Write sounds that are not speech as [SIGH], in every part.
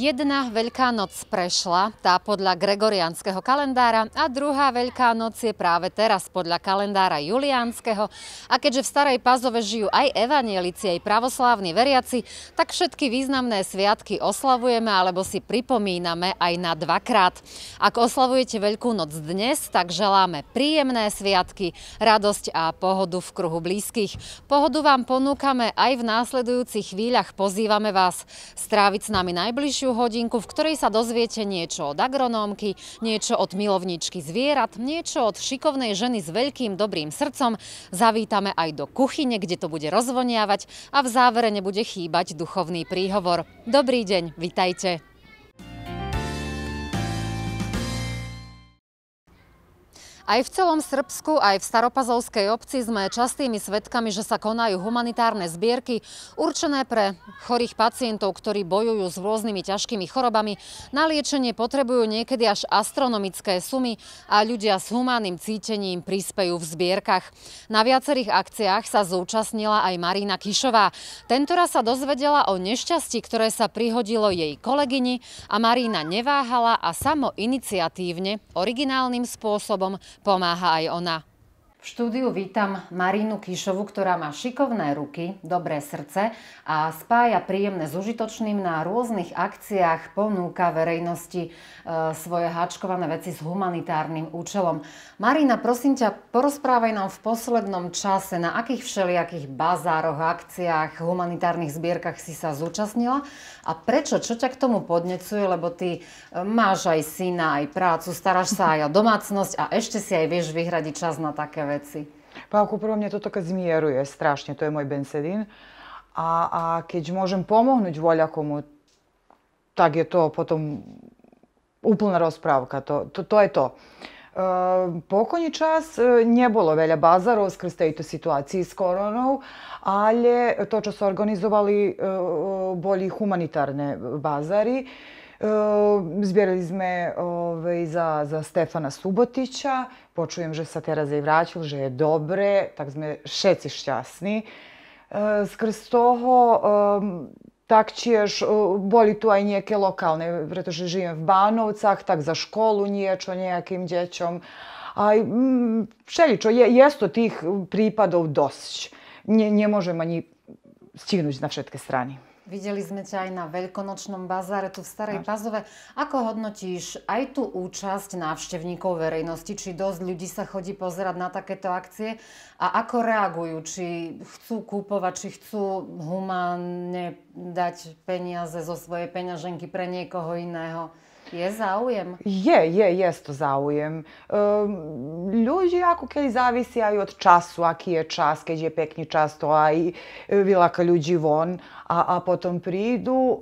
Jedna Veľká noc prešla, tá podľa gregoriánskeho kalendára a druhá Veľká noc je práve teraz podľa kalendára juliánskeho a keďže v Starej Pazove žijú aj evanielici, aj pravoslávni veriaci, tak všetky významné sviatky oslavujeme alebo si pripomíname aj na dvakrát. Ak oslavujete Veľkú noc dnes, tak želáme príjemné sviatky, radosť a pohodu v kruhu blízkych. Pohodu vám ponúkame aj v následujúcich chvíľach, pozývame vás stráviť s nami najbližšiu ďalšiu hodinku, v ktorej sa dozviete niečo od agronómky, niečo od milovničky zvierat, niečo od šikovnej ženy s veľkým dobrým srdcom. Zavítame aj do kuchyne, kde to bude rozvoniavať a v závere nebude chýbať duchovný príhovor. Dobrý deň, vitajte. Aj v celom Srbsku, aj v Staropazovskej obci sme častými svedkami, že sa konajú humanitárne zbierky určené pre chorých pacientov, ktorí bojujú s rôznymi ťažkými chorobami. Na liečenie potrebujú niekedy až astronomické sumy a ľudia s humánnym cítením prispejú v zbierkach. Na viacerých akciách sa zúčastnila aj Marina Kišová. Tentora sa dozvedela o nešťastí, ktoré sa prihodilo jej kolegyni a Marina neváhala a samo iniciatívne, originálnym spôsobom pomáha aj ona. V štúdiu vítam Marínu Kišovu, ktorá má šikovné ruky, dobré srdce a spája príjemné s užitočným na rôznych akciách, ponúka verejnosti e, svoje háčkované veci s humanitárnym účelom. Marina, prosím ťa, porozprávaj nám v poslednom čase, na akých všelijakých bazároch, akciách, humanitárnych zbierkach si sa zúčastnila a prečo, čo ťa k tomu podnecuje, lebo ty e, máš aj syna, aj prácu, staráš sa aj o domácnosť a ešte si aj vieš vyhradiť čas na také veci? Pávku, prvo mne toto keď zmieruje strašne, to je môj bensedín. A, a keď môžem pomohnúť voľakomu, tak je to potom úplná rozprávka. To, to, to je to. Ehm, pokojný čas nije bilo velja bazarov skres tejto situaciji s koronou, ali to čo sa organizovali e, e, bolji humanitarne bazari, E, Zbjerali sme ovaj, za, za Stefana Subotića. Počujem, že sa teraz jej vraćal, že je dobre, tak sme všetci šťastni. E, skrz toho tak ćeš, boli tu aj neke lokalne, pretože živim v Banovcach, tak za školu niečo nejakým deťom. Aj mm, všeličo, je, jesto tih pripadov dosť. Ne nie možemo ani stinući na všetke strane. Videli sme ťa aj na veľkonočnom bazáre tu v Starej no. Pazove. Ako hodnotíš aj tú účasť návštevníkov verejnosti? Či dosť ľudí sa chodí pozerať na takéto akcie? A ako reagujú? Či chcú kúpovať, či chcú humánne dať peniaze zo svojej peňaženky pre niekoho iného? Je záujem? Je, je, to záujem. Ljudi ehm, jako kaj zavisi a od času, a je čas, keď je pekni čas, to a i e, vilaka ljudi von, a, a potom pridu,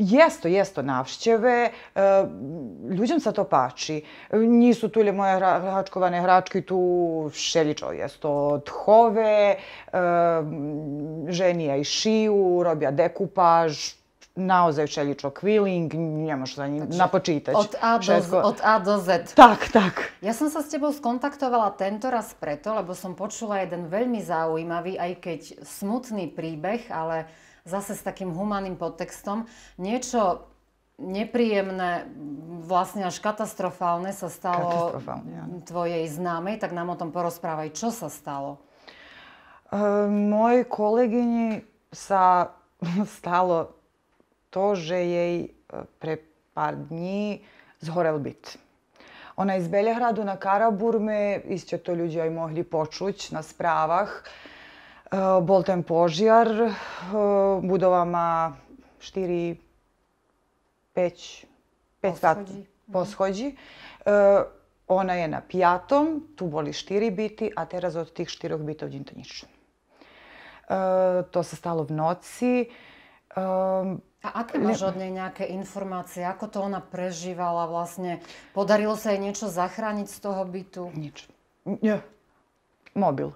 Jesto Jesto, jest to navšćeve, ljuđem e, sa to pači. Nisu tu li moje hračkovane hračke, tu šeljičo jesto. to od hove, ehm, ženija i šiju, robija dekupaž, naozaj všeličo, kvíling, nemôžu sa ani Či, napočítať. Od a, do, Všetko. od a do Z. Tak, tak. Ja som sa s tebou skontaktovala tento raz preto, lebo som počula jeden veľmi zaujímavý, aj keď smutný príbeh, ale zase s takým humaným podtextom. Niečo nepríjemné, vlastne až katastrofálne sa stalo katastrofálne, ja. tvojej známej, tak nám o tom porozprávaj, čo sa stalo. E, mojej kolegyni sa [LAUGHS] stalo to, že jej e, pre pár dní zhorel byt. Ona je z Beljehradu na Karaburme, isto to ľudia aj mohli počuť na spravah, e, bol ten požiar, e, budova má 4, 5, 5 sat poshođi. Mhm. Ona je na piatom, tu boli štiri biti, a teraz od tih štirog bita u Đintonjiću. To se stalo v noci. Um, a aké máš od nej nejaké informácie? Ako to ona prežívala vlastne? Podarilo sa jej niečo zachrániť z toho bytu? Nič. Nie. Mobil.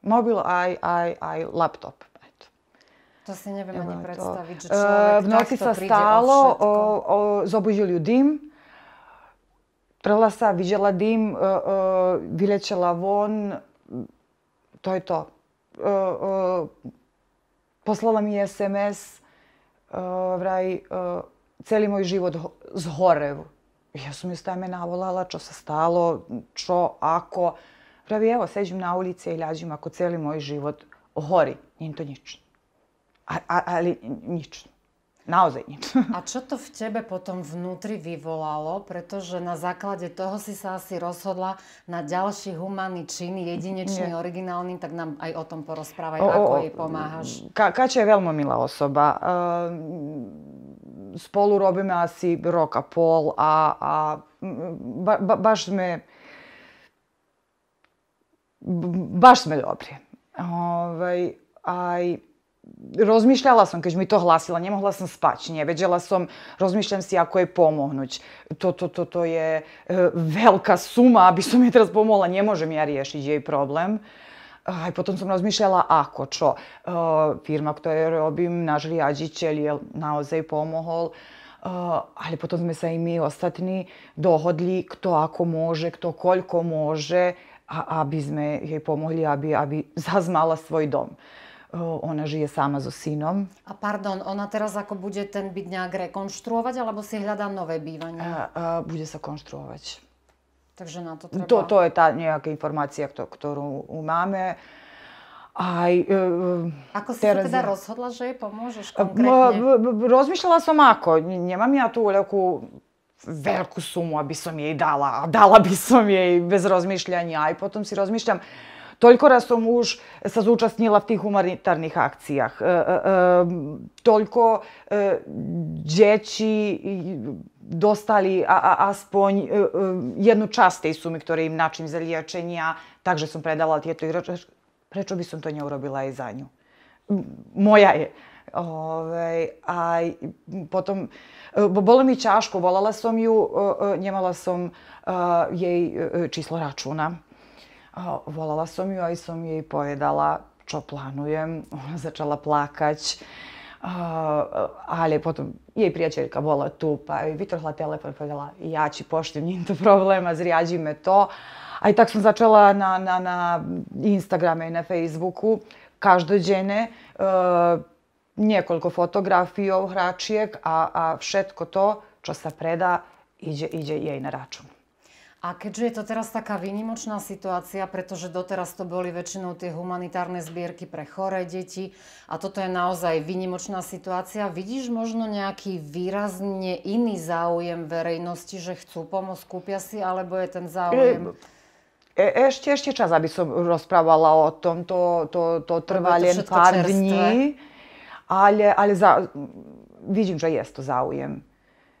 Mobil aj, aj, aj laptop. To si neviem ani predstaviť, že ehm, človek V noci sa stálo, o, o, zobudil ju dým. trhla sa, vyžela dým, o, e, o, e, vylečela von, to je to. O, e, o, poslala mi SMS, Uh, vraj, uh, celi moj život zhorevu. Ja sam joj stajme navolala, čo se stalo, čo ako. Pravi, evo, seđim na ulici i ljađim ako celi moj život hori. Nije to nično. A, ali nično. Naozaj nič. [LAUGHS] A čo to v tebe potom vnútri vyvolalo? Pretože na základe toho si sa asi rozhodla na ďalší humánny čin, jedinečný, Nie. originálny, tak nám aj o tom porozprávaj, o, ako o, jej pomáhaš. Ka- Kača je veľmi milá osoba. Ehm, spolu robíme asi rok a pol a, a mm, ba, ba, baš sme baš sme dobri. Ovej, aj rozmýšľala som, keď mi to hlásila, nemohla som spať, nevedela som, rozmýšľam si, ako je pomohnúť. Toto, to, to je e, veľká suma, aby som jej teraz pomohla, nemôžem ja riešiť jej problém. Aj potom som rozmýšľala ako, čo. E, firma, ktorú robím, náš riaditeľ je naozaj pomohol. Uh, ale potom sme sa i my ostatní dohodli kto ako može, kto koľko može, a, aby sme jej pomohli, aby, aby zazmala svoj dom. Uh, ona žije sama so synom. A pardon, ona teraz ako bude ten byt nejak rekonštruovať, alebo si hľadá nové bývanie? A, a, bude sa konštruovať. Takže na to no treba... To, to je tá nejaká informácia, ktorú máme. Aj, uh, ako si teraz... sa teda rozhodla, že jej pomôžeš konkrétne? Rozmýšľala som ako. Nemám ja tú veľkú, veľkú sumu, aby som jej dala. A dala by som jej bez rozmýšľania. Aj potom si rozmýšľam, uh, Toľko raz som už sa zúčastnila v tých humanitárnych akciách. E, e, e toľko e, deti dostali a, a, aspoň e, e jednu časť tej sumy, ktoré im načím za liječenja, takže som predala tieto igračke. Prečo by som to neurobila urobila i za nju? Moja je. Ove, a potom, e, bolo mi ťažko, volala som ju, nemala som jej číslo računa. volala sam ju, a i sam je i pojedala. Čo planujem, ona začala plakać. Uh, ali potom je i prijateljka vola tu, pa je vitrhla telefon i pojedala, ja ću poštim njim to problema, zrijađi me to. A i tak sam začala na, na, na Instagrame i na Facebooku, každođene, uh, nekoliko fotografija u hračijek, a, a všetko to, čo se preda, iđe, iđe jej na račun. A keďže je to teraz taká výnimočná situácia, pretože doteraz to boli väčšinou tie humanitárne zbierky pre choré deti a toto je naozaj výnimočná situácia, vidíš možno nejaký výrazne iný záujem verejnosti, že chcú pomôcť, kúpia si, alebo je ten záujem... E-, e ešte, ešte čas, aby som rozprávala o tom. To, to, to trvá to len pár čerstvé. dní. Ale, ale za, vidím, že je to záujem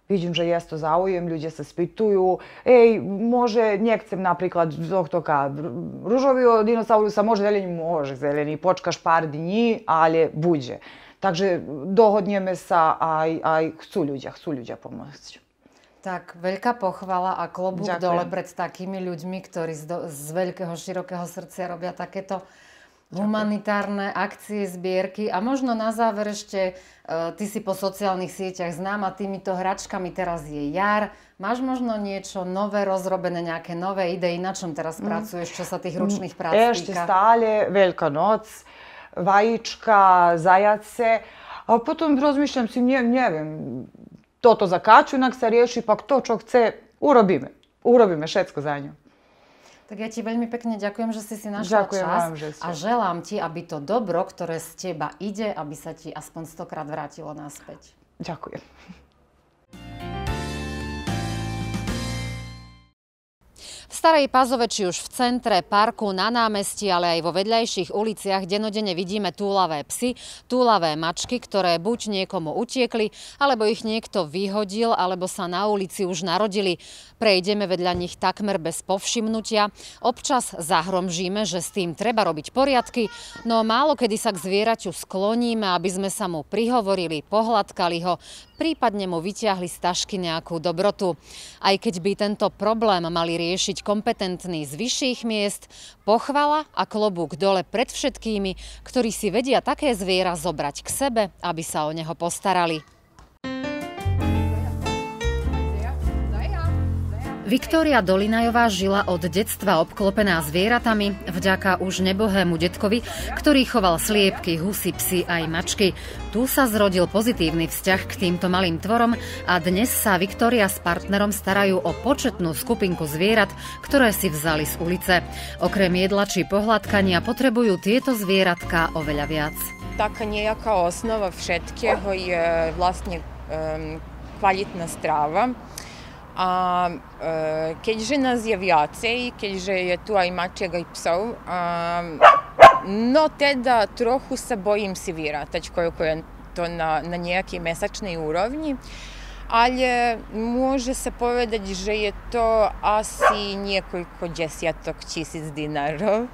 vidím, že ja to zaujem, ludzie se spituju, ej, môže, nechcem napríklad z tohto ka, toka, dinosaurus dinosaurusa, môže zelený, môže zelený, počkáš pár dní, ale bude. Takže dohodneme sa aj, aj chcú ľudia, chcú ľudia pomôcť. Tak, veľká pochvala a klobúk Ďakujem. dole pred takými ľuďmi, ktorí z, do, z veľkého, širokého srdcia robia takéto humanitárne akcie, zbierky a možno na záver ešte, e, ty si po sociálnych sieťach známa týmito hračkami, teraz je jar, máš možno niečo nové rozrobené, nejaké nové idei, na čom teraz mm. pracuješ, čo sa tých mm. ručných prác týka? Ešte stále Veľká noc, vajíčka, zajace, a potom rozmišľam si, ne, neviem, toto zakaču, inak sa rieši, pak to čo chce, urobíme. Urobíme všetko za ňu. Tak ja ti veľmi pekne ďakujem, že si si našla ďakujem čas vám, že ste. a želám ti, aby to dobro, ktoré z teba ide, aby sa ti aspoň stokrát vrátilo naspäť. Ďakujem. V Starej Pazove, či už v centre, parku, na námestí, ale aj vo vedľajších uliciach denodene vidíme túlavé psy, túlavé mačky, ktoré buď niekomu utiekli, alebo ich niekto vyhodil, alebo sa na ulici už narodili. Prejdeme vedľa nich takmer bez povšimnutia. Občas zahromžíme, že s tým treba robiť poriadky, no málo kedy sa k zvieraťu skloníme, aby sme sa mu prihovorili, pohľadkali ho, prípadne mu vyťahli z tašky nejakú dobrotu. Aj keď by tento problém mali riešiť byť kompetentní z vyšších miest, pochvala a klobúk dole pred všetkými, ktorí si vedia také zviera zobrať k sebe, aby sa o neho postarali. Viktória Dolinajová žila od detstva obklopená zvieratami vďaka už nebohému detkovi, ktorý choval sliepky, husy, psy aj mačky. Tu sa zrodil pozitívny vzťah k týmto malým tvorom a dnes sa Viktória s partnerom starajú o početnú skupinku zvierat, ktoré si vzali z ulice. Okrem jedla či pohľadkania potrebujú tieto zvieratka oveľa viac. Taká nejaká osnova všetkého je e, vlastne um, kvalitná stráva. A e, keďže nás je viacej, keďže je tu aj mačiek, aj psov, a, no teda trochu se bojim sivira, tačko je je to na, na nejakej mesečnej úrovni. Але може се povedať, že je to asi niekoľko desiatok tisíc dinárov.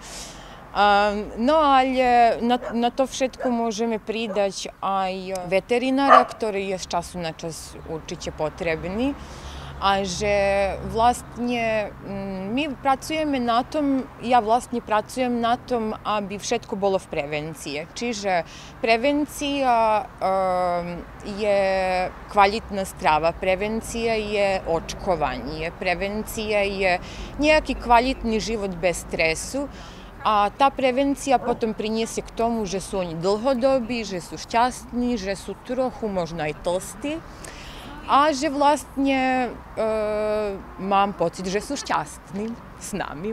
Um, no ale na, na to všetko môžeme pridať aj veterinára, ktorý je z času na čas určite potrebný. Аже, власне, ми працюємо на том, я власне працюю на том, аби všetko було в превенції. Чиже превенція є квалітна страва, превенція є очкування, превенція є ніякий квалітний живот без стресу. A ta prevencija potom prinese k tomu, že su oni dlhodobi, že su šťastni, že su trochu možda i tosti a že vlastne e, mám pocit, že sú šťastní s nami.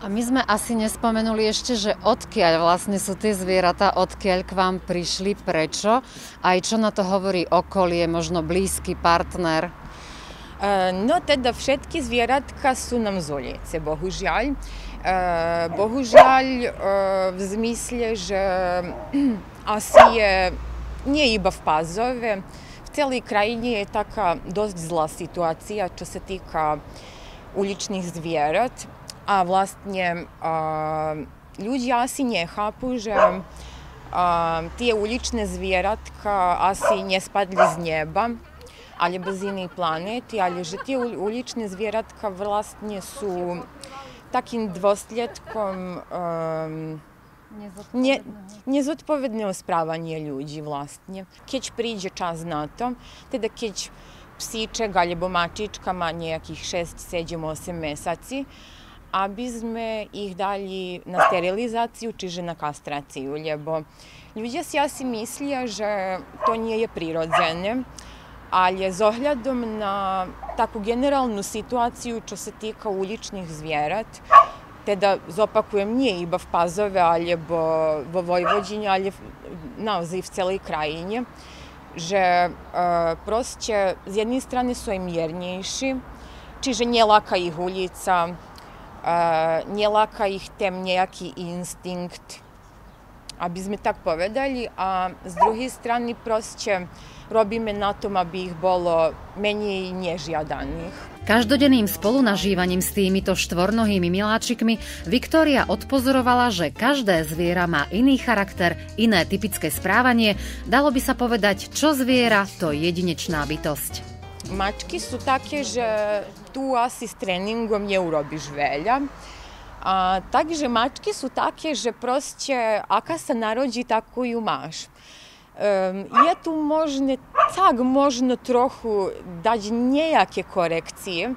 A my sme asi nespomenuli ešte, že odkiaľ vlastne sú tie zvieratá, odkiaľ k vám prišli, prečo, aj čo na to hovorí okolie, možno blízky partner. E, no teda všetky zvieratka sú nám z ulice, bohužiaľ. E, bohužiaľ e, v zmysle, že [CLEARS THROAT] asi je nie iba v Pazove, celej krajine je taká dosť zlá situácia, čo sa týka uličných zvierat. A vlastne a, ľudia asi nechápu, že a, tie uličné zvieratka asi ne spadli z neba alebo z inej planety, ale že tie uličné zvieratka vlastne sú takým dôsledkom um, Незодповідного. Незодповідного справання людей, власне. Кіч прийде час на то, тоді кіч psíček alebo mačička má nejakých 6, 7, 8 mesiaci, aby sme ich dali na sterilizáciu, čiže na kastraciu, lebo ľudia si asi myslia, že to nie je prirodzené, ale s ohľadom na takú generálnu situáciu, čo sa týka uličných zvierat, te da zopakujem nije iba v Pazove, ali bo v Vojvođini, ali naozi v celej krajini, že e, proste z jedne strane sú aj miernejší, čiže nelaka ich ulica, e, nelaka ich tem nejaký instinkt, aby sme tak povedali, a z druhej strany proste robíme na tom, aby ich bolo menej nežiadaných. Každodenným spolunažívaním s týmito štvornohými miláčikmi Viktória odpozorovala, že každé zviera má iný charakter, iné typické správanie, dalo by sa povedať, čo zviera, to jedinečná bytosť. Mačky sú také, že tu asi s tréningom neurobiš veľa. A, takže mačky sú také, že proste aká sa narodí, takú ju máš je tu možne, tak možno trochu dać nejaké korekcie,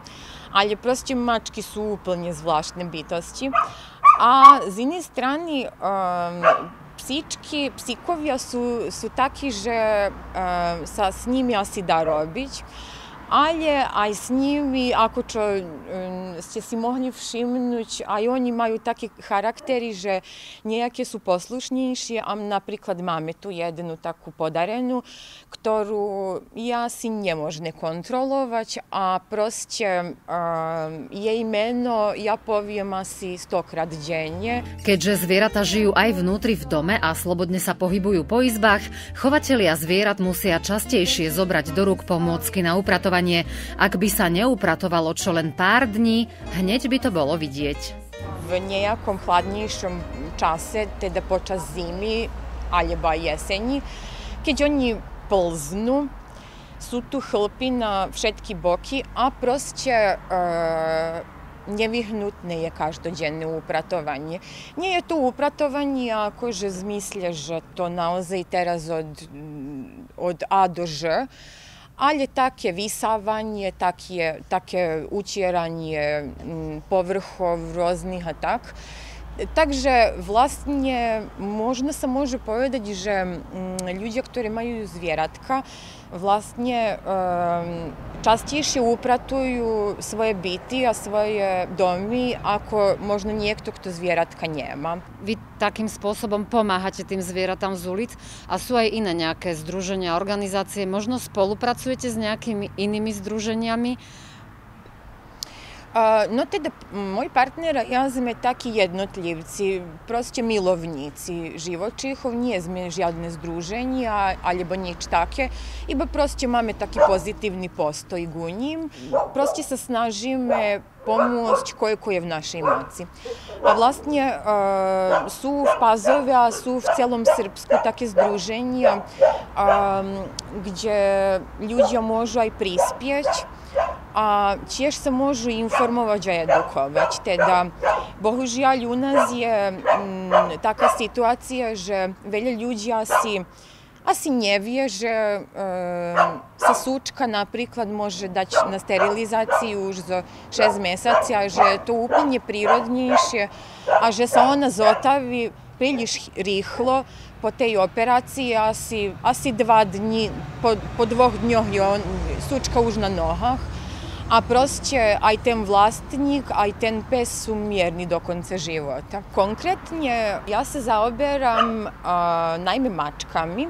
ale proste mačky sú úplne zvláštne bytosti. A z jednej strany psički, psikovia su, su taki, že sa s njimi asi da robić. Ale aj s nimi, ako čo, um, ste si mohli všimnúť, aj oni majú taký charaktery, že nejaké sú poslušnejšie. A napríklad máme tu jednu takú podarenú, ktorú ja si nemôžem kontrolovať a proste um, jej meno ja poviem asi stokrát denne. Keďže zvierata žijú aj vnútri v dome a slobodne sa pohybujú po izbách, chovatelia zvierat musia častejšie zobrať do rúk pomôcky na upratovanie upratovanie. Ak by sa neupratovalo čo len pár dní, hneď by to bolo vidieť. V nejakom chladnejšom čase, teda počas zimy alebo jeseni, keď oni plznú, sú tu chlpy na všetky boky a proste e, nevyhnutné je každodenné upratovanie. Nie je to upratovanie, akože zmysle, že to naozaj teraz od, od A do Ž, ali takie wisawanie, takie, takie ucieranie mm, povrchov różnych, tak, Takže vlastne možno sa môže povedať, že mm, ľudia, ktorí majú zvieratka, vlastne ehm, častejšie upratujú svoje byty a svoje domy, ako možno niekto, kto zvieratka nemá. Vy takým spôsobom pomáhate tým zvieratám z ulic a sú aj iné nejaké združenia, organizácie. Možno spolupracujete s nejakými inými združeniami, No te da moj partner, ja znam taki jednotljivci, prosto će milovnici, živočihov, nije zmen žjadne združenje, a, ali ba nič take, i ba prosto će mame taki pozitivni postoj gunjim, prosto će sa snaži me pomoć koje koje v našoj maci. A vlastnje su v Pazove, a su v celom Srpsku take združenje, gdje ljudja možu aj prispjeći, a čiješ se može informovati i edukovati. Te da, u nás je m, mm, taka situacija, že velje ljudi asi asi nje vježe, e, eh, se sučka napriklad može dać na sterilizaciju už za šest meseci, a že to upanje prirodnjiše, a že se ona zotavi priliš rihlo, po tej operácii asi, asi dva dni, po, po dvoch dňoch je on, sučka už na nohách. A proste aj ten vlastník, aj ten pes sú mierni do konca života. Konkretne ja sa zaoberam uh, najmä mačkami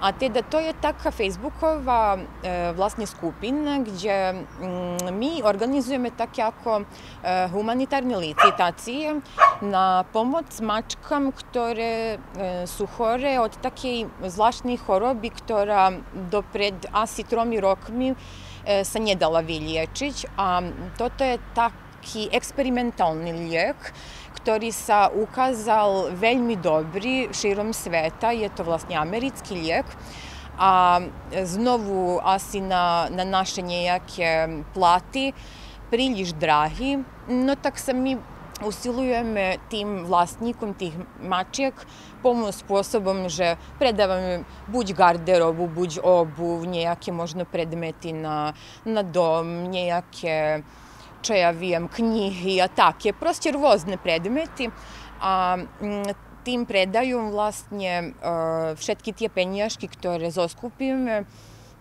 a te to je taka Facebookova e, vlastne skupina gdje m, mm, mi organizujemo tak jako e, humanitarne licitacije na pomoć mačkam koje e, su hore od takej zvlaštnih horobi ktora do pred asitromi rokmi e, sa nje dala vilječić, a toto je taki eksperimentalni lijek ktorý sa ukázal veľmi dobrý širom sveta. Je to vlastne americký liek. A znovu asi na, na naše nejaké platy príliš drahý. No tak sa my usilujeme tým vlastníkom tých mačiek pomôcť spôsobom, že predávame buď garderobu, buď obu, nejaké možno predmety na, na dom, nejaké čo ja viem, knihy a také, proste rôzne predmety. A mm, tým predajú vlastne e, všetky tie peniažky, ktoré zoskupíme,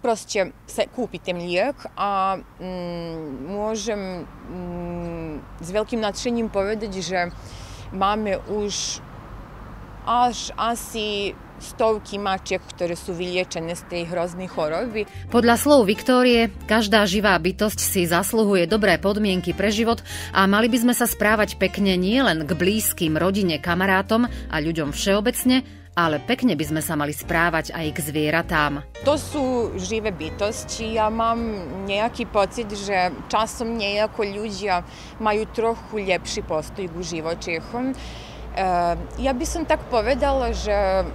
proste sa kúpi ten liek a mm, môžem mm, s veľkým nadšením povedať, že máme už až asi stovky mačiek, ktoré sú vyliečené z tej hroznej choroby. Podľa slov Viktórie, každá živá bytosť si zasluhuje dobré podmienky pre život a mali by sme sa správať pekne nielen k blízkym, rodine, kamarátom a ľuďom všeobecne, ale pekne by sme sa mali správať aj k zvieratám. To sú živé bytosti. Ja mám nejaký pocit, že časom nejako ľudia majú trochu lepší postoj k živočichom. Ehm, ja by som tak povedala, že ehm,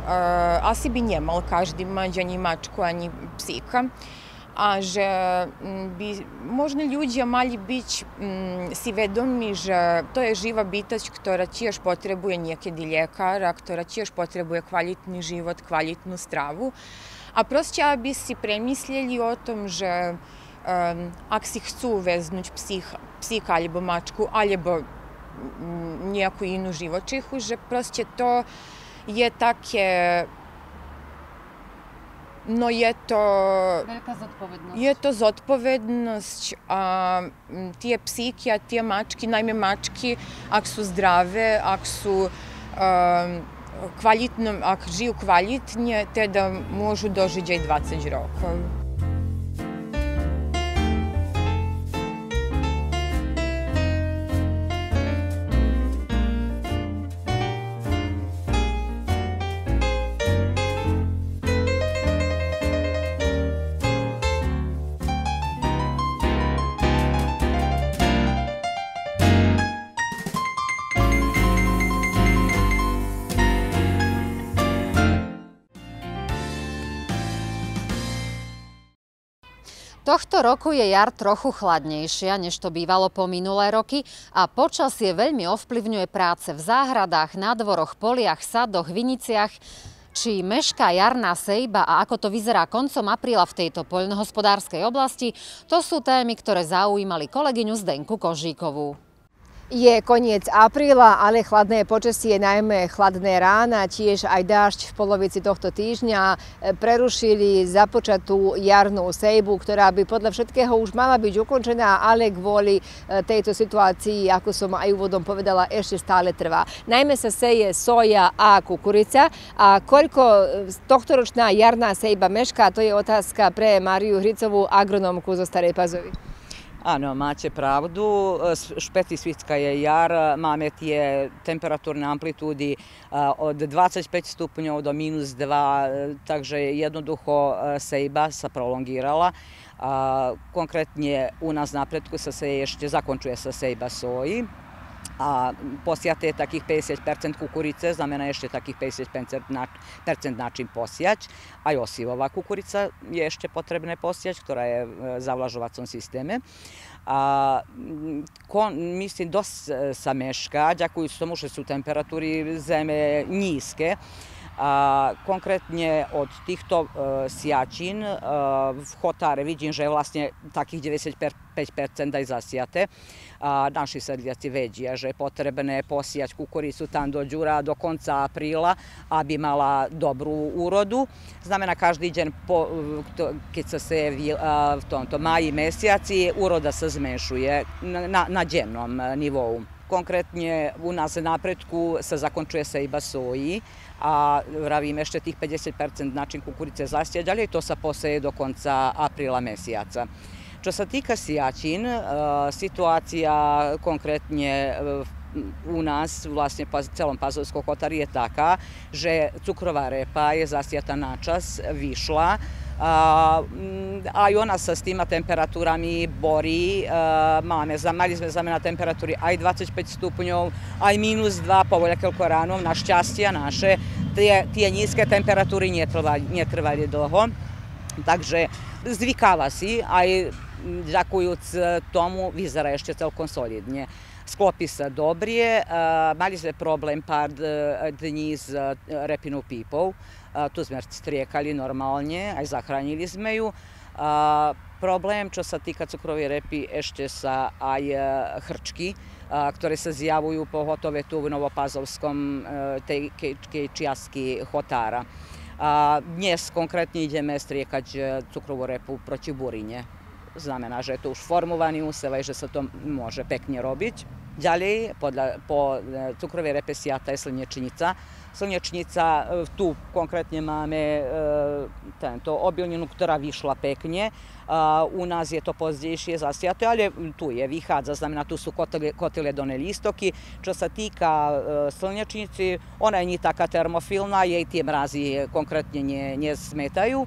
asi by nemal každý mať ani mačku, ani psíka. a že mm, by možno ľudia mali bić mm, si vedomi, že to je živa bitać, ktorá tiež potrebuje niekedy ljekara, ktorá tiež potrebuje kvalitni život, kvalitnu stravu, a proste, aby si premislili o tom, že ehm, ak si chcú veznúť psíka alebo mačku, alebo nejakú inú živočíchu, že proste to je také no je to... jest zodpovednosť. Je to zodpovednosť a tie psyki, a tie mačky, najmä mačky, ak su zdravé, ak su um, kvalitno, ak žiju kvalitnije, te da možu dožiđaj 20 rokov. Tohto roku je jar trochu chladnejšia, než to bývalo po minulé roky a počasie veľmi ovplyvňuje práce v záhradách, na dvoroch, poliach, sadoch, viniciach. Či mešká jarná sejba a ako to vyzerá koncom apríla v tejto poľnohospodárskej oblasti, to sú témy, ktoré zaujímali kolegyňu Zdenku Kožíkovú. Je koniec apríla, ale chladné počasie, najmä chladné rána, tiež aj dážď v polovici tohto týždňa e, prerušili započatú jarnú sejbu, ktorá by podľa všetkého už mala byť ukončená, ale kvôli e, tejto situácii, ako som aj úvodom povedala, ešte stále trvá. Najmä sa seje soja a kukurica a koľko e, tohtoročná jarná sejba mešká, to je otázka pre Mariu Hricovú, agronomku zo Starej Pazovi. Ano, maće pravdu. Špeti svitska je jar, mamet je temperaturne amplitudi od 25 stupnja do minus 2, takže jednoduho se i basa prolongirala. Konkretnje u nas napretku se ješće zakončuje sa sejba soji. a posijate takih 50% kukurice, znamena jeszcze takih 50% na, percent način posijać, a osivova kukurica je jeszcze potrebne posijać, która je e, zavlažovacom sisteme. A, mm, ko, mislim, dos e, sameška, djakujući tomu što su temperaturi zeme niske, konkrétne od týchto e, siačín e, v chotáre vidím, že je vlastne takých 95% aj zasiate. A, naši sedliaci vedia, že je potrebné posiať kukuricu tam do đura do konca apríla, aby mala dobrú úrodu. Znamená, každý deň, po, to, se se a, v tomto maji mesiaci, úroda sa zmenšuje na, na djenom nivou. Konkrétne u nas napredku sa zakončuje se i basoji, a ravi im ešte tih 50% način kukurice zasija, dalje i to sa poseje do konca aprila mesijaca. Čo sa tika sijačin, e, situacija konkretnje e, u nas, vlastne celom Pazovskog kotari je taka, že cukrova repa je zasijata čas višla, A, i mm, ona sa s tima temperaturami bori. A, mame, zamali sme znamená temperatúry aj 25 stupňov, aj minus 2 povoľa koľko ráno, na šťastie naše. Tie, tie nízke temperatúry netrvali, netrvali dlho. Takže zvykáva si, aj ďakujúc tomu vyzerá ešte celkom solidne. Sklopi sa dobrije, mali sme problém pár e, dní s e, repinu pipov, tu sme striekali normálne, aj zachránili sme ju. Problém čo sa týka cukrovej repy ešte sa aj e, hrčky, ktoré sa zjavujú pohotove tu v Novopazovskom e, tej, tej čiastky Chotára. A dnes konkrétne ideme striekať e, cukrovú repu proti burine. Znamená, že je to už formovaný úsev aj že sa to môže pekne robiť. Ďalej, podľa, po cukrovej repe siata je slnečnica, slnječnica, e, tu konkretnje mame, e, to obilnje nuktora višla peknje, u nas je to pozdješije zasijate, ali tu je vihad za znamena, tu su kotile, kotile done listoki, čo sa tika e, slnječnici, ona je taka termofilna, i ti mrazi konkretnje nje, nje smetaju.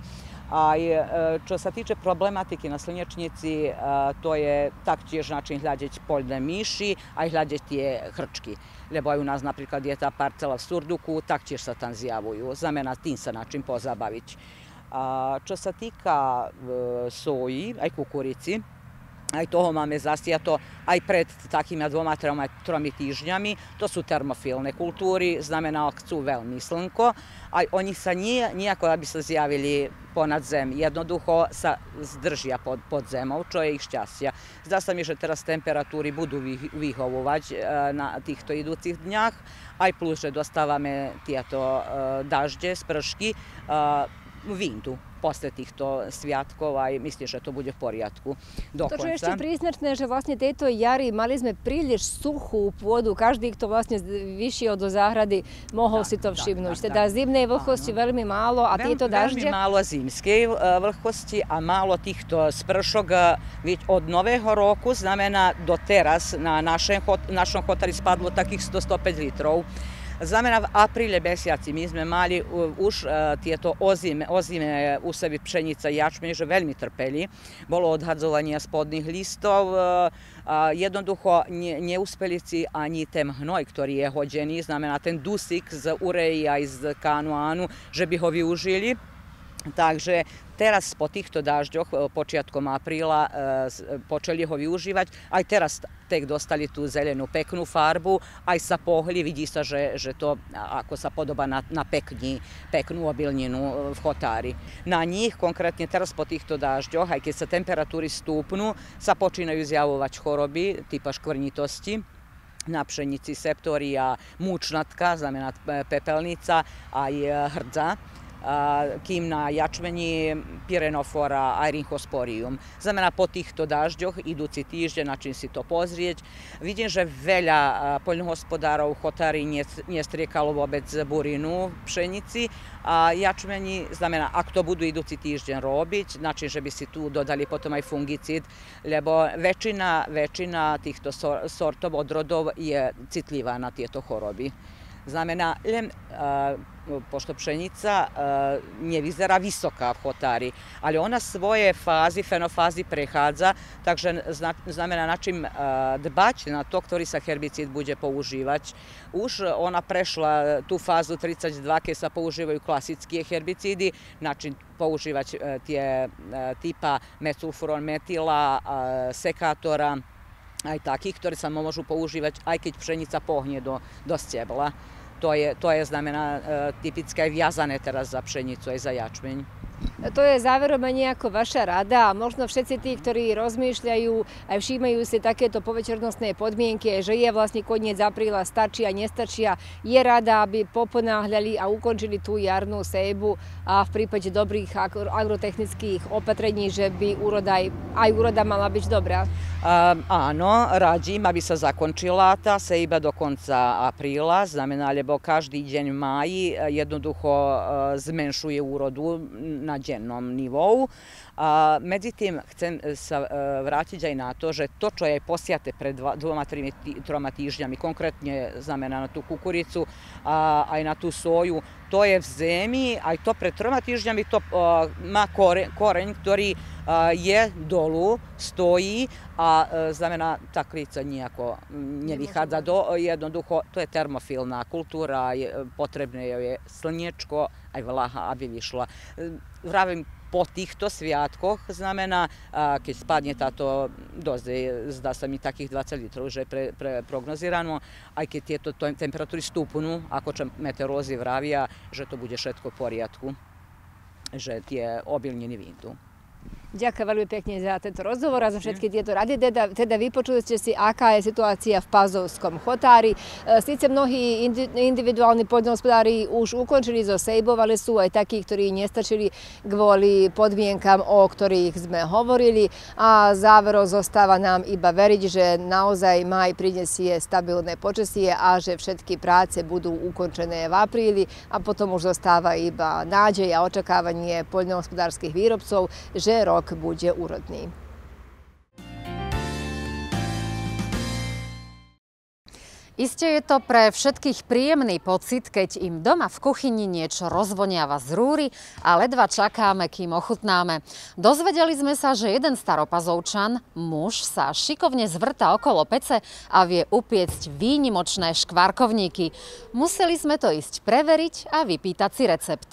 A čo se tiče problematike na slinječnici, to je tak tiež način hľadeć poljne miši, a hľadeć je hrčki ne boju nas, naprijed, kad je ta parcela Surduku, tak ćeš sa tanzijavuju. Za mena tim se način pozabavić. Čo se tika e, soji, aj kukurici, aj toho máme zasiato aj pred takými dvoma, troma, tromi týždňami. To sú termofilné kultúry, znamená, chcú veľmi slnko. Aj oni sa nie, nejako, aby sa zjavili ponad zem. Jednoducho sa zdržia pod, pod zemou, čo je ich šťastia. Zdá sa mi, že teraz temperatúry budú vy, vyhovovať e, na týchto idúcich dňach. Aj plus, že dostávame tieto e, dažde, spršky, e, vindu posle tih to svjatkova i že to bude u porjatku do konca. To ću ještě priznatne, že vlastne tieto jary mali sme príliš suchú pôdu, každý, kto vlastne vyšší od záhrady, mohol da, si to všimnúť. Da, da, teda zimnej vlhkosti veľmi málo a tieto dažde... Veľmi málo zimskej e, vlhkosti a málo týchto spršok e, od nového roku znamená do na našem, našom hoteli spadlo takých 105 litrov. Znamená v apríle mesiaci my sme mali e, už e, tieto ozime, ozime usevi pšenica i že veľmi trpeli. Bolo odhadzovanie spodných listov, e, jednoducho neuspelici ani ten hnoj, ktorý je hođeni, znamená ten dusik z ureja z kanuanu, že by ho využili. Takže teraz po týchto dažďoch e, počiatkom apríla e, e, počeli ho využívať. Aj teraz tek dostali tú zelenú peknú farbu, aj sa pohli, vidí sa, že, že to ako sa podoba na, na pekni, peknú obilninu v hotari. Na nich konkrétne teraz po týchto dažďoch, aj keď sa temperatúry stúpnú, sa počínajú zjavovať choroby typa škvrnitosti, na pšenici septoria, múčnatka, znamená pepelnica, aj hrdza kým na jačmeni Pirenofora a Rinchosporium. Znamená, po týchto dažďoch, idúci týždeň, na čím si to pozrieť, vidím, že veľa poľnohospodárov chotári nestriekalo vôbec burinu v pšenici a jačmeni, znamená, ak to budú idúci týždeň robiť, na čím, že by si tu dodali potom aj fungicid, lebo väčšina, väčšina týchto sortov odrodov je citlivá na tieto choroby. znamenaljem, pošto pšenica nje vizera visoka v hotari, ali ona svoje fazi, fenofazi prehadza, takže znamena način dbać na to, ktorý sa herbicid bude použivać. Už ona prešla tu fazu 32, keď sa používajú klasické herbicidy, način používať e, e, tie typa metulfuron metila, sekatora, aj takých, ktoré sa môžu používať aj keď pšenica pohne do, do stebla. To je, to je znamená e, typické viazané teraz za pšenicu aj za jačmeň. To je záverom aj nejako vaša rada a možno všetci tí, ktorí rozmýšľajú a všímajú si takéto povečernostné podmienky, že je vlastne koniec apríla, stačia, nestačia, je rada, aby poponáhľali a ukončili tú jarnú sejbu a v prípade dobrých agrotechnických opatrení, že by úrodaj, aj úroda mala byť dobrá. Um, áno, radím, aby sa zakončila tá sejba do konca apríla, znamená, lebo každý deň v máji eh, jednoducho eh, zmenšuje úrodu na deň no amb ni bou, A, medzi tým chcem e, sa e, vrátiť aj na to, že to čo je posiate pred dva, dvoma, trimi, troma týždňami, konkrétne znamená na tú kukuricu, a, aj na tú soju, to je v zemi, aj to pred troma týždňami to a, e, má koreň, koreň ktorý je dolu, stojí a znamená tá klica nejako nevychádza do, jednoducho to je termofilná kultúra, je, potrebné je slniečko aj vlaha, aby vyšla. Vravim, po týchto sviatkoch znamená, keď spadne táto dozde, zdá sa mi takých 20 litrov, že pre, pre prognozirano, aj keď tieto temperatúry stúpnú, ako čo meteorózy vravia, že to bude všetko v poriadku, že tie obilniny vyjdú. Ďakujem veľmi pekne za tento rozhovor a za všetky tieto rady. Teda, teda vypočuli ste si, aká je situácia v Pazovskom chotári. E, Sice mnohí individuálni poľnohospodári už ukončili zo sejbov, ale sú aj takí, ktorí nestačili kvôli podmienkam, o ktorých sme hovorili. A závero zostáva nám iba veriť, že naozaj maj prinesie stabilné počasie a že všetky práce budú ukončené v apríli a potom už zostáva iba nádej a očakávanie poľnohospodárskych výrobcov, že rok rok bude úrodný. Isté je to pre všetkých príjemný pocit, keď im doma v kuchyni niečo rozvoniava z rúry a ledva čakáme, kým ochutnáme. Dozvedeli sme sa, že jeden staropazovčan, muž, sa šikovne zvrta okolo pece a vie upiecť výnimočné škvarkovníky. Museli sme to ísť preveriť a vypýtať si recept.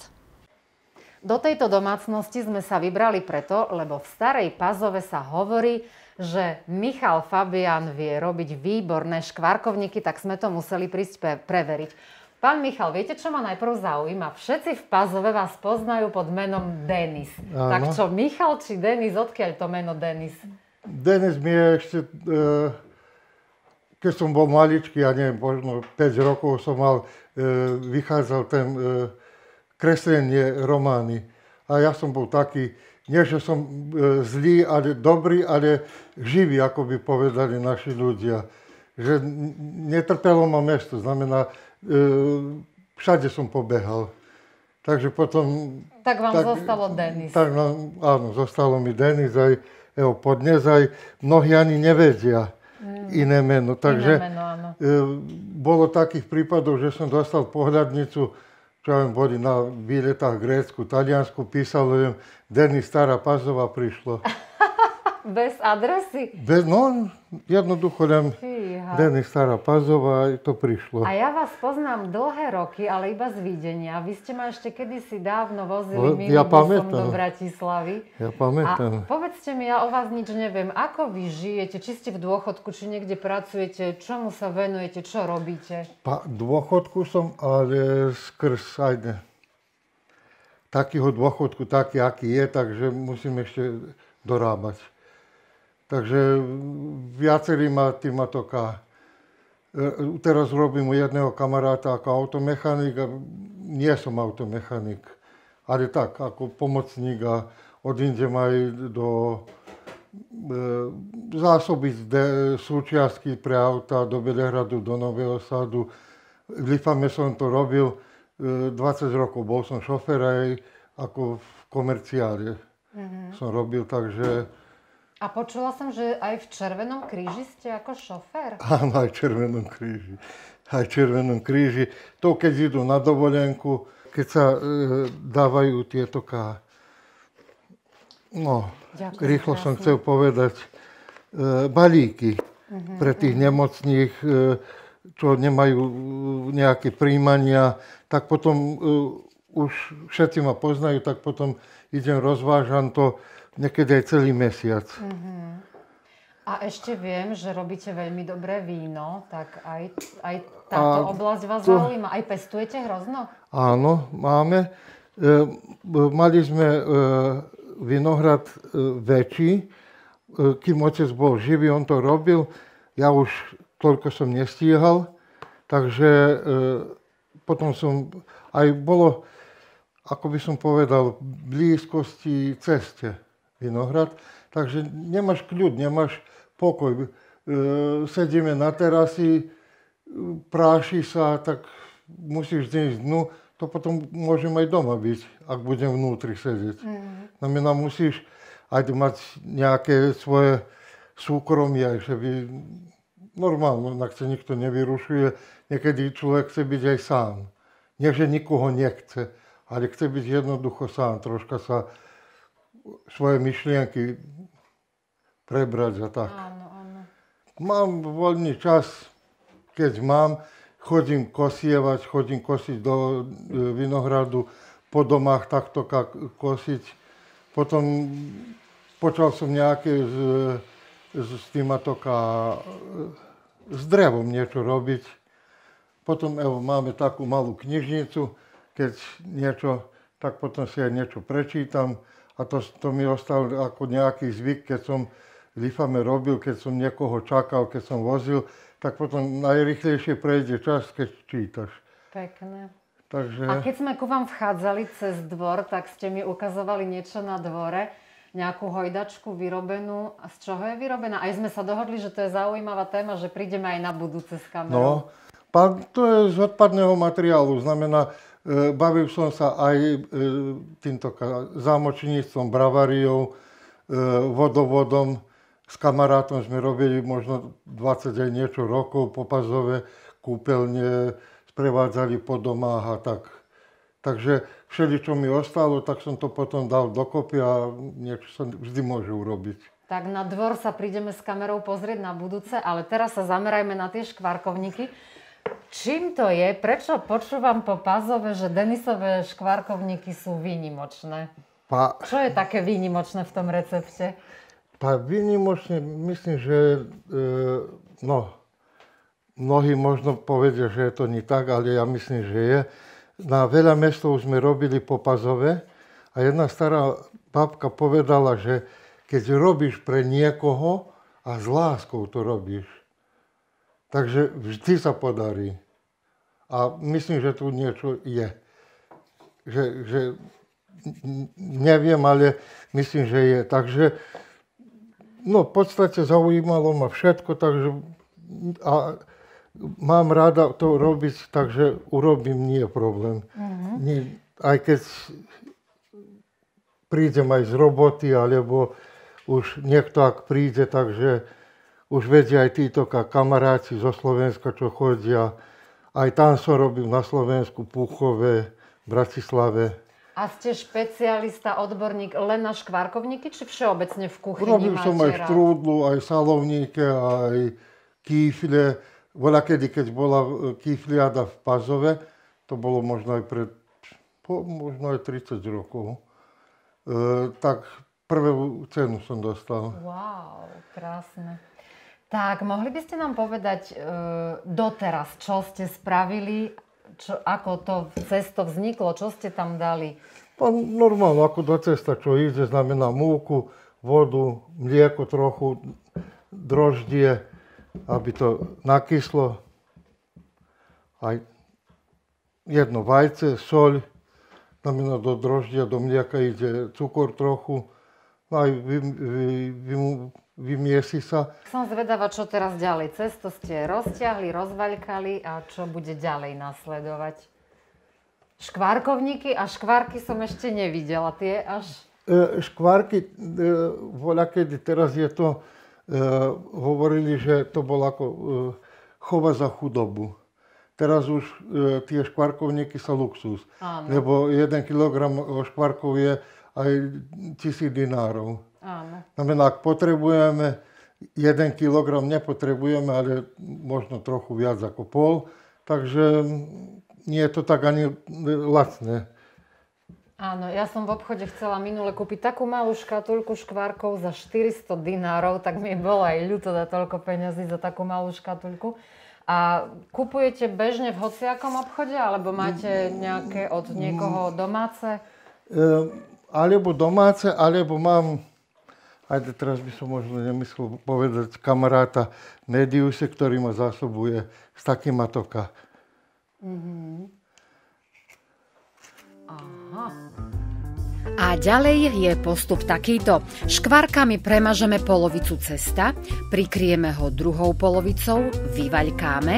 Do tejto domácnosti sme sa vybrali preto, lebo v starej Pazove sa hovorí, že Michal Fabian vie robiť výborné škvarkovníky, tak sme to museli prísť preveriť. Pán Michal, viete, čo ma najprv zaujíma? Všetci v Pazove vás poznajú pod menom Denis. Áno. Tak čo, Michal či Denis? Odkiaľ to meno Denis? Denis mi je ešte... E, keď som bol maličký, ja neviem, možno 5 rokov som mal, e, vychádzal ten... E, kreslenie romány. A ja som bol taký, nie že som e, zlý, ale dobrý, ale živý, ako by povedali naši ľudia. Že netrpelo ma mesto, znamená, e, všade som pobehal. Takže potom... Tak vám tak, zostalo Denis. Tak no, áno, zostalo mi Denis aj, evo, podnes aj mnohí ani nevedia mm. iné meno. Takže iné meno, áno. E, bolo takých prípadov, že som dostal pohľadnicu Pravim vodi na biljetah grecku, talijansku, pisalo je, deni stara pazova prišlo. [LAUGHS] Bez adresy? Bez, no, jednoducho len Fíha. Denis Sara Pazová, to prišlo. A ja vás poznám dlhé roky, ale iba z videnia. Vy ste ma ešte kedysi dávno vozili no, ja pamätám. do Bratislavy. Ja pamätám. A povedzte mi, ja o vás nič neviem. Ako vy žijete? Či ste v dôchodku, či niekde pracujete? Čomu sa venujete? Čo robíte? Pa, dôchodku som, ale skrz aj takého dôchodku, taký, aký je, takže musím ešte dorábať. Takže viacerý ma týma toká. E, teraz robím u jedného kamaráta ako automechanik a nie som automechanik, ale tak, ako pomocník a odinde ma aj do e, zásoby súčiastky pre auta do Belehradu, do Nového Sadu. V Lifame som to robil, e, 20 rokov bol som šofér aj ako v komerciáre mm-hmm. som robil, takže a počula som, že aj v Červenom kríži ste ako šofér. [LAUGHS] Áno, aj v Červenom kríži. Aj v Červenom kríži. To, keď idú na dovolenku, keď sa e, dávajú tieto ká... No, Ďakujem, rýchlo krásne. som chcel povedať. E, balíky uh-huh, pre tých uh-huh. nemocných, e, čo nemajú e, nejaké príjmania, tak potom e, už všetci ma poznajú, tak potom idem, rozvážam to niekedy aj celý mesiac. Uh-huh. A ešte viem, že robíte veľmi dobré víno, tak aj, aj táto a oblasť vás to... zaujíma. Aj pestujete hrozno? Áno, máme. E, e, mali sme e, vinohrad e, väčší, e, kým otec bol živý, on to robil. Ja už toľko som nestíhal, takže e, potom som aj bolo, ako by som povedal, blízkosti ceste. Vinohrad. Takže nemáš kľud, nemáš pokoj. E, sedíme na terasi, e, práši sa, tak musíš zísť dnu, to potom môžem aj doma byť, ak budem vnútri sedieť. Znamená, mm. no, musíš aj mať nejaké svoje súkromie, že by normálne, ak sa nikto nevyrušuje, niekedy človek chce byť aj sám. Nie, že nikoho nechce, ale chce byť jednoducho sám, troška sa svoje myšlienky prebrať a tak. Áno, áno. Mám voľný čas, keď mám, chodím kosievať, chodím kosiť do e, vinohradu, po domách takto kosiť. Potom počal som nejaké s, e, s týmato e, s drevom niečo robiť. Potom evo, máme takú malú knižnicu, keď niečo, tak potom si aj niečo prečítam. A to, to mi ostal ako nejaký zvyk, keď som lifame robil, keď som niekoho čakal, keď som vozil, tak potom najrychlejšie prejde čas, keď čítaš. Pekné. Takže... A keď sme ku vám vchádzali cez dvor, tak ste mi ukazovali niečo na dvore, nejakú hojdačku vyrobenú. A z čoho je vyrobená? Aj sme sa dohodli, že to je zaujímavá téma, že prídeme aj na budúce s kamerou. No, to je z odpadného materiálu. Znamená, E, bavil som sa aj e, týmto zámočníctvom, bravariou, e, vodovodom. S kamarátom sme robili možno 20 aj niečo rokov Pazove, kúpeľne, sprevádzali po domách a tak. Takže všeli, čo mi ostalo, tak som to potom dal dokopy a niečo sa vždy môže urobiť. Tak na dvor sa prídeme s kamerou pozrieť na budúce, ale teraz sa zamerajme na tie škvarkovníky. Čím to je? Prečo počúvam po pazove, že Denisové škvárkovníky sú výnimočné? Pa, Čo je také výnimočné v tom recepte? Pa výnimočné, myslím, že e, no, mnohí možno povedia, že je to nie tak, ale ja myslím, že je. Na veľa už sme robili po pazove a jedna stará babka povedala, že keď robíš pre niekoho a s láskou to robíš, Takže vždy sa podarí. A myslím, že tu niečo je. Že, že neviem, ale myslím, že je. Takže no, v podstate zaujímalo ma všetko, takže a mám rada to robiť, takže urobím, nie je problém. Mm-hmm. Nie, aj keď prídem aj z roboty, alebo už niekto ak príde, takže už vedia aj títo kamaráci zo Slovenska, čo chodia. Aj tam som robil na Slovensku, Púchove, Bratislave. A ste špecialista, odborník len na škvárkovníky, či všeobecne v kuchyni Robil som aj rád? štrúdlu, aj salovníke, aj kýfle. Voľa kedy, keď bola e, kýfliada v Pazove, to bolo možno aj pred možno aj 30 rokov, e, tak prvú cenu som dostal. Wow, krásne. Tak, mohli by ste nám povedať e, doteraz, čo ste spravili, čo, ako to cesto vzniklo, čo ste tam dali? No, normálne, ako do cesta, čo ide, znamená múku, vodu, mlieko trochu, droždie, aby to nakyslo. Aj jedno vajce, soľ, znamená do droždia, do mlieka ide cukor trochu. No aj vy, vy, vy, vy vymiesi sa. Som zvedáva, čo teraz ďalej. Cesto ste rozťahli, rozvaľkali a čo bude ďalej nasledovať? Škvárkovníky a škvárky som ešte nevidela. Tie až... E, škvárky, e, voľa kedy teraz je to, e, hovorili, že to bolo ako e, chova za chudobu. Teraz už e, tie škvarkovníky sa luxus, Áno. lebo jeden kilogram škvarkov je aj tisíc dinárov. Áno. Znamená, no, ak potrebujeme 1 kg, nepotrebujeme, ale možno trochu viac ako pol, takže nie je to tak ani lacné. Áno, ja som v obchode chcela minule kúpiť takú malú škatulku škvárkov za 400 dinárov, tak mi bolo aj ľúto dať toľko peňazí za takú malú škatulku. A kupujete bežne v hociakom obchode, alebo máte nejaké od niekoho domáce? E, alebo domáce, alebo mám ajde, teraz by som možno nemyslel povedať kamaráta, médiu se, ktorý ma zásobuje s takým matoka. Mhm. Aha. A ďalej je postup takýto. Škvarkami premažeme polovicu cesta, prikrieme ho druhou polovicou, vyvaľkáme,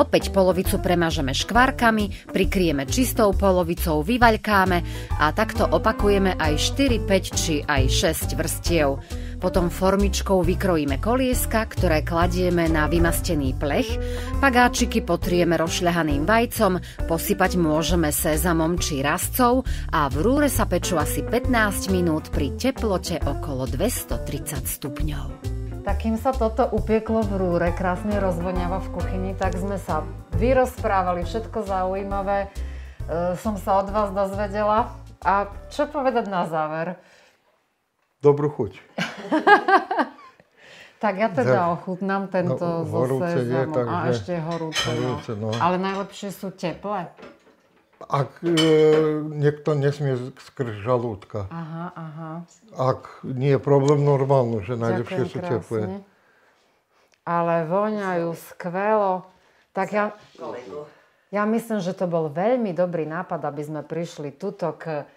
opäť polovicu premažeme škvarkami, prikrieme čistou polovicou, vyvaľkáme a takto opakujeme aj 4, 5 či aj 6 vrstiev. Potom formičkou vykrojíme kolieska, ktoré kladieme na vymastený plech, pagáčiky potrieme rozšľahaným vajcom, posypať môžeme sezamom či rastcov a v rúre sa pečú asi 15 minút pri teplote okolo 230 stupňov. Takým sa toto upieklo v rúre, krásne rozvoňava v kuchyni, tak sme sa vyrozprávali, všetko zaujímavé e, som sa od vás dozvedela. A čo povedať na záver? Dobrú chuť. [LAUGHS] tak ja teda ochutnám tento no, horúce je, takže, a ešte horúce. No. horúce no. no. Ale najlepšie sú teplé. Ak e, niekto nesmie skrz žalúdka. Aha, aha. Ak nie je problém normálny, že najlepšie sú teplé. Ale voňajú skvelo. Tak ja... Ja myslím, že to bol veľmi dobrý nápad, aby sme prišli tuto k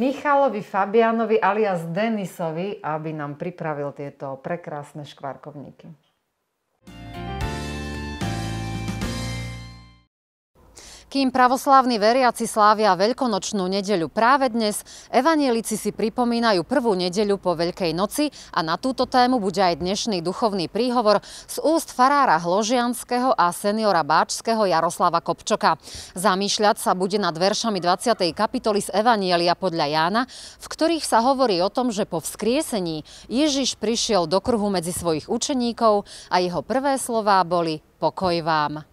Michalovi Fabianovi alias Denisovi, aby nám pripravil tieto prekrásne škvarkovníky. Kým pravoslávni veriaci slávia veľkonočnú nedeľu práve dnes, evanielici si pripomínajú prvú nedeľu po Veľkej noci a na túto tému bude aj dnešný duchovný príhovor z úst farára Hložianského a seniora Báčského Jaroslava Kopčoka. Zamýšľať sa bude nad veršami 20. kapitoly z Evanielia podľa Jána, v ktorých sa hovorí o tom, že po vzkriesení Ježiš prišiel do kruhu medzi svojich učeníkov a jeho prvé slová boli pokoj vám.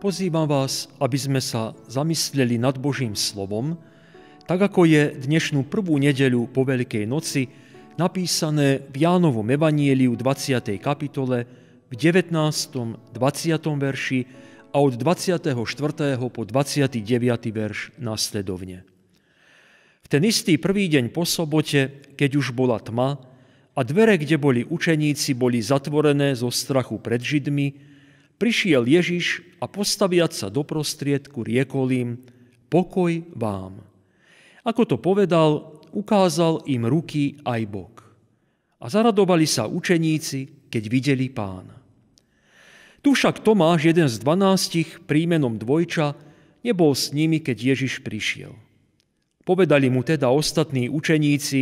Pozývam vás, aby sme sa zamysleli nad Božím slovom, tak ako je dnešnú prvú nedeľu po Veľkej noci napísané v Jánovom evanieliu 20. kapitole v 19. 20. verši a od 24. po 29. verš následovne. V ten istý prvý deň po sobote, keď už bola tma a dvere, kde boli učeníci, boli zatvorené zo strachu pred Židmi, prišiel Ježiš a postaviac sa do prostriedku riekol im, pokoj vám. Ako to povedal, ukázal im ruky aj bok. A zaradovali sa učeníci, keď videli pána. Tu však Tomáš, jeden z dvanástich, príjmenom dvojča, nebol s nimi, keď Ježiš prišiel. Povedali mu teda ostatní učeníci,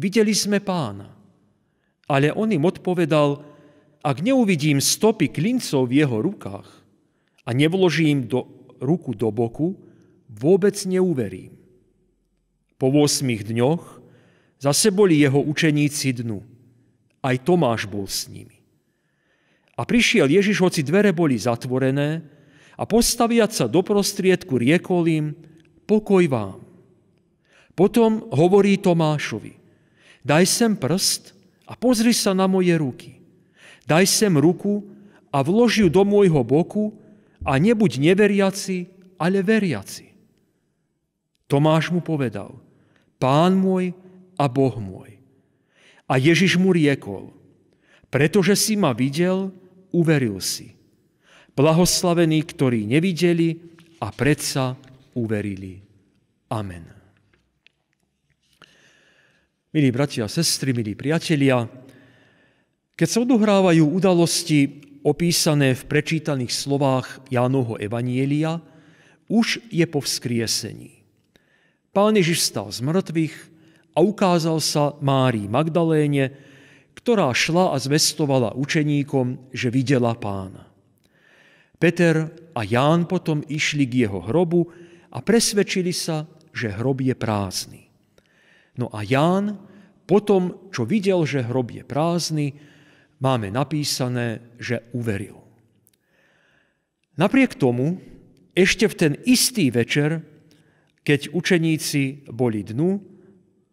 videli sme pána. Ale on im odpovedal, ak neuvidím stopy klincov v jeho rukách a nevložím do, ruku do boku, vôbec neuverím. Po 8 dňoch zase boli jeho učeníci dnu. Aj Tomáš bol s nimi. A prišiel Ježiš, hoci dvere boli zatvorené, a postaviať sa do prostriedku riekol im, pokoj vám. Potom hovorí Tomášovi, daj sem prst a pozri sa na moje ruky daj sem ruku a vlož ju do môjho boku a nebuď neveriaci, ale veriaci. Tomáš mu povedal, pán môj a Boh môj. A Ježiš mu riekol, pretože si ma videl, uveril si. Blahoslavení, ktorí nevideli a predsa uverili. Amen. Milí bratia a sestry, milí priatelia, keď sa odohrávajú udalosti opísané v prečítaných slovách Jánovho Evanielia, už je po vzkriesení. Pán Ježiš stal z mŕtvych a ukázal sa Márii Magdaléne, ktorá šla a zvestovala učeníkom, že videla pána. Peter a Ján potom išli k jeho hrobu a presvedčili sa, že hrob je prázdny. No a Ján, potom, čo videl, že hrob je prázdny, máme napísané, že uveril. Napriek tomu, ešte v ten istý večer, keď učeníci boli dnu,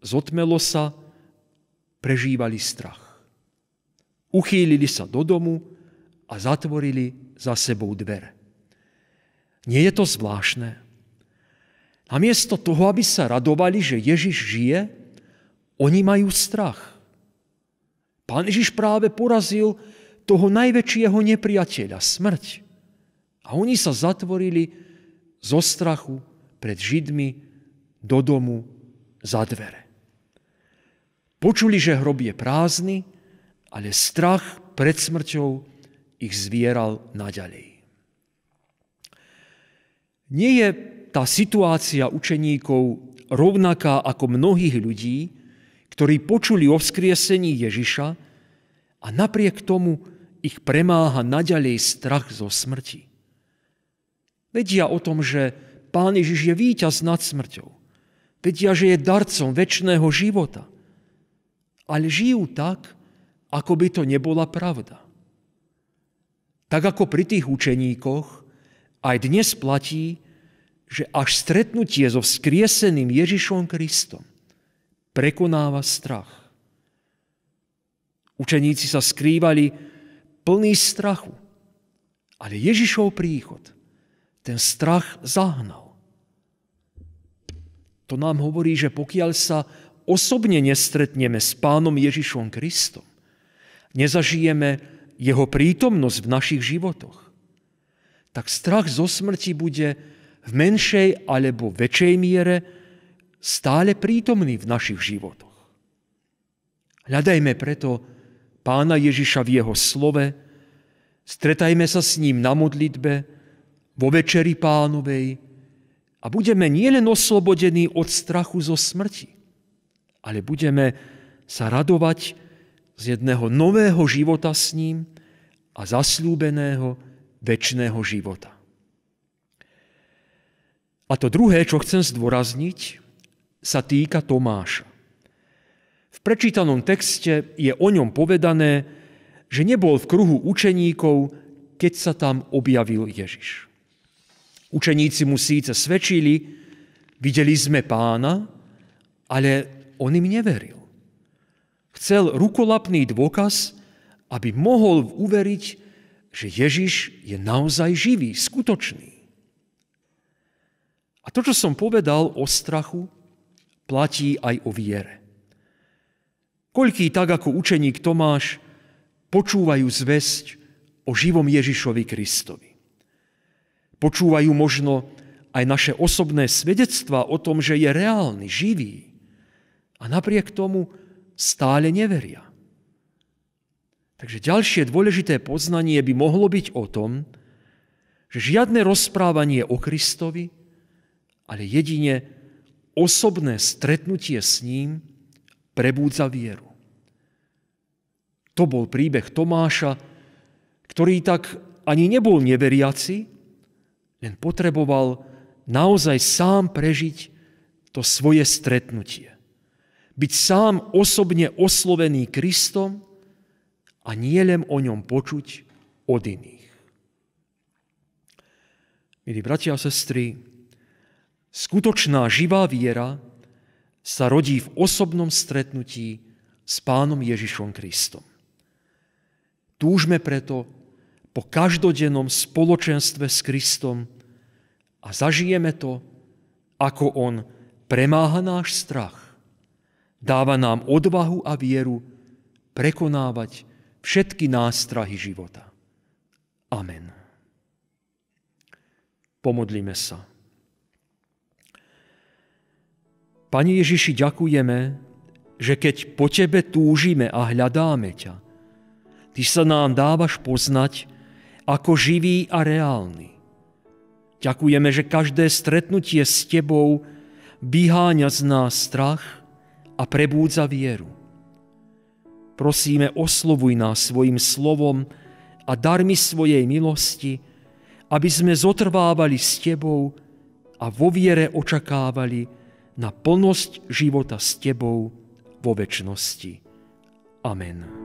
zotmelo sa, prežívali strach. Uchýlili sa do domu a zatvorili za sebou dvere. Nie je to zvláštne. Namiesto toho, aby sa radovali, že Ježiš žije, oni majú strach. Pán Ježiš práve porazil toho najväčšieho nepriateľa, smrť. A oni sa zatvorili zo strachu pred Židmi do domu za dvere. Počuli, že hrob je prázdny, ale strach pred smrťou ich zvieral naďalej. Nie je tá situácia učeníkov rovnaká ako mnohých ľudí, ktorí počuli o vzkriesení Ježiša a napriek tomu ich premáha naďalej strach zo smrti. Vedia o tom, že Pán Ježiš je víťaz nad smrťou. Vedia, že je darcom väčšného života. Ale žijú tak, ako by to nebola pravda. Tak ako pri tých učeníkoch, aj dnes platí, že až stretnutie so vzkrieseným Ježišom Kristom prekonáva strach. Učeníci sa skrývali plný strachu, ale Ježišov príchod ten strach zahnal. To nám hovorí, že pokiaľ sa osobne nestretneme s pánom Ježišom Kristom, nezažijeme jeho prítomnosť v našich životoch, tak strach zo smrti bude v menšej alebo väčšej miere stále prítomný v našich životoch. Hľadajme preto pána Ježiša v jeho slove, stretajme sa s ním na modlitbe, vo večeri pánovej a budeme nielen oslobodení od strachu zo smrti, ale budeme sa radovať z jedného nového života s ním a zasľúbeného väčšného života. A to druhé, čo chcem zdôrazniť, sa týka Tomáša. V prečítanom texte je o ňom povedané, že nebol v kruhu učeníkov, keď sa tam objavil Ježiš. Učeníci mu síce svedčili, videli sme pána, ale on im neveril. Chcel rukolapný dôkaz, aby mohol uveriť, že Ježiš je naozaj živý, skutočný. A to, čo som povedal o strachu, platí aj o viere. Koľký tak ako učeník Tomáš počúvajú zväzť o živom Ježišovi Kristovi. Počúvajú možno aj naše osobné svedectvá o tom, že je reálny, živý a napriek tomu stále neveria. Takže ďalšie dôležité poznanie by mohlo byť o tom, že žiadne rozprávanie o Kristovi, ale jedine osobné stretnutie s ním prebúdza vieru. To bol príbeh Tomáša, ktorý tak ani nebol neveriaci, len potreboval naozaj sám prežiť to svoje stretnutie. Byť sám osobne oslovený Kristom a nie len o ňom počuť od iných. Milí bratia a sestry, Skutočná živá viera sa rodí v osobnom stretnutí s pánom Ježišom Kristom. Túžme preto po každodennom spoločenstve s Kristom a zažijeme to, ako On premáha náš strach, dáva nám odvahu a vieru prekonávať všetky nástrahy života. Amen. Pomodlíme sa. Pane Ježiši, ďakujeme, že keď po Tebe túžime a hľadáme ťa, Ty sa nám dávaš poznať ako živý a reálny. Ďakujeme, že každé stretnutie s Tebou vyháňa z nás strach a prebúdza vieru. Prosíme, oslovuj nás svojim slovom a darmi svojej milosti, aby sme zotrvávali s Tebou a vo viere očakávali, na plnosť života s Tebou vo väčšnosti. Amen.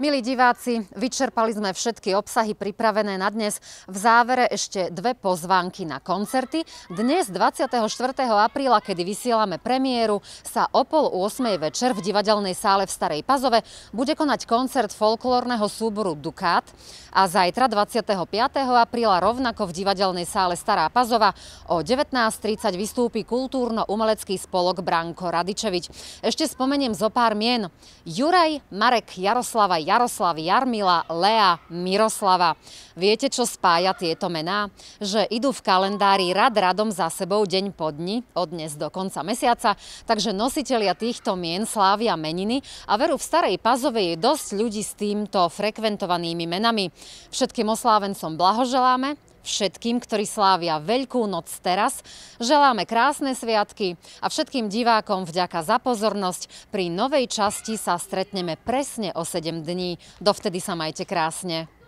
Milí diváci, vyčerpali sme všetky obsahy pripravené na dnes. V závere ešte dve pozvánky na koncerty. Dnes, 24. apríla, kedy vysielame premiéru, sa o pol 8. večer v divadelnej sále v Starej Pazove bude konať koncert folklórneho súboru Dukát a zajtra, 25. apríla, rovnako v divadelnej sále Stará Pazova o 19.30 vystúpi kultúrno-umelecký spolok Branko Radičevič. Ešte spomeniem zo pár mien. Juraj, Marek, Jaroslava, Jaroslav, Jarmila, Lea, Miroslava. Viete, čo spája tieto mená? Že idú v kalendári rad radom za sebou deň po dni, od dnes do konca mesiaca, takže nositelia týchto mien slávia meniny a veru v Starej Pazovej je dosť ľudí s týmto frekventovanými menami. Všetkým oslávencom blahoželáme Všetkým, ktorí slávia Veľkú noc teraz, želáme krásne sviatky a všetkým divákom vďaka za pozornosť. Pri novej časti sa stretneme presne o 7 dní. Dovtedy sa majte krásne.